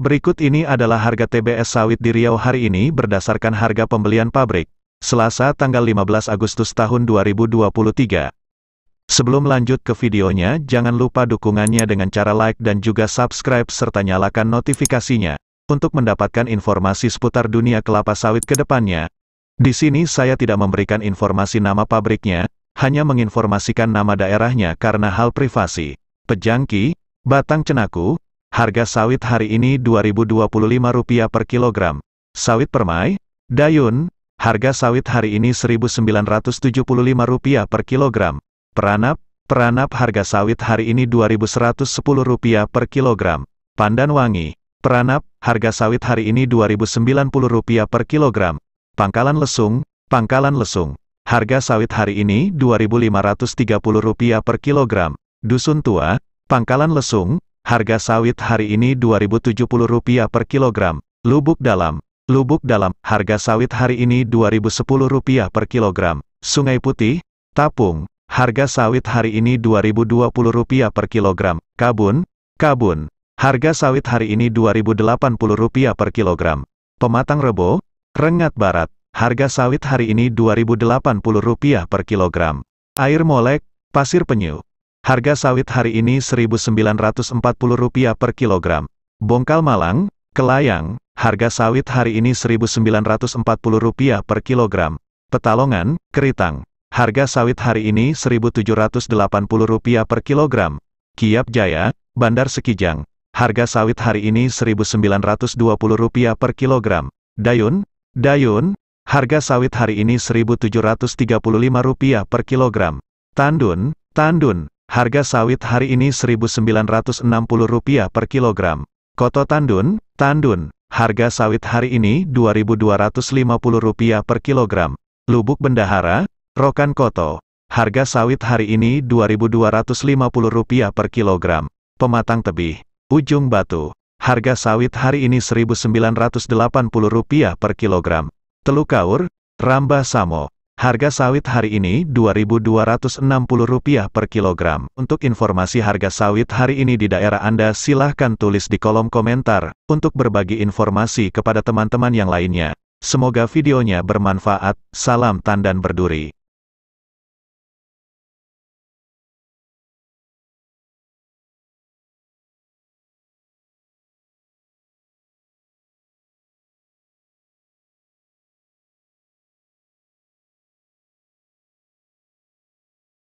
Berikut ini adalah harga TBS sawit di Riau hari ini berdasarkan harga pembelian pabrik, Selasa tanggal 15 Agustus tahun 2023. Sebelum lanjut ke videonya, jangan lupa dukungannya dengan cara like dan juga subscribe serta nyalakan notifikasinya, untuk mendapatkan informasi seputar dunia kelapa sawit ke depannya. Di sini saya tidak memberikan informasi nama pabriknya, hanya menginformasikan nama daerahnya karena hal privasi. Pejangki, batang cenaku, harga sawit hari ini Rp2.025 per kilogram. Sawit permai, dayun, harga sawit hari ini Rp1.975 per kilogram. Peranap, peranap harga sawit hari ini Rp2.110 per kilogram. Pandan wangi, peranap, harga sawit hari ini Rp2.090 per kilogram. Pangkalan lesung, pangkalan lesung. Harga sawit hari ini Rp2.530 per kilogram. Dusun Tua, Pangkalan Lesung, harga sawit hari ini Rp2.070 per kilogram. Lubuk Dalam, Lubuk Dalam, harga sawit hari ini Rp2.010 per kilogram. Sungai Putih, Tapung, harga sawit hari ini Rp2.020 per kilogram. Kabun, Kabun, harga sawit hari ini Rp2.080 per kilogram. Pematang Rebo, Rengat Barat, Harga sawit hari ini Rp2.080 per kilogram. Air molek, pasir penyu. Harga sawit hari ini Rp1.940 per kilogram. Bongkal malang, kelayang, harga sawit hari ini Rp1.940 per kilogram. Petalongan, keritang. Harga sawit hari ini Rp1.780 per kilogram. Kiap Jaya, Bandar Sekijang. Harga sawit hari ini Rp1.920 per kilogram. Dayun, Dayun, Harga sawit hari ini Rp1.735 per kilogram. Tandun, tandun, harga sawit hari ini Rp1.960 per kilogram. Koto tandun, tandun, harga sawit hari ini Rp2.250 per kilogram. Lubuk bendahara, rokan koto, harga sawit hari ini Rp2.250 per kilogram. Pematang tebih, ujung batu, harga sawit hari ini Rp1.980 per kilogram. Teluk Kaur, Ramba Samo. Harga sawit hari ini Rp2.260 per kilogram. Untuk informasi harga sawit hari ini di daerah Anda silahkan tulis di kolom komentar, untuk berbagi informasi kepada teman-teman yang lainnya. Semoga videonya bermanfaat, salam tandan berduri.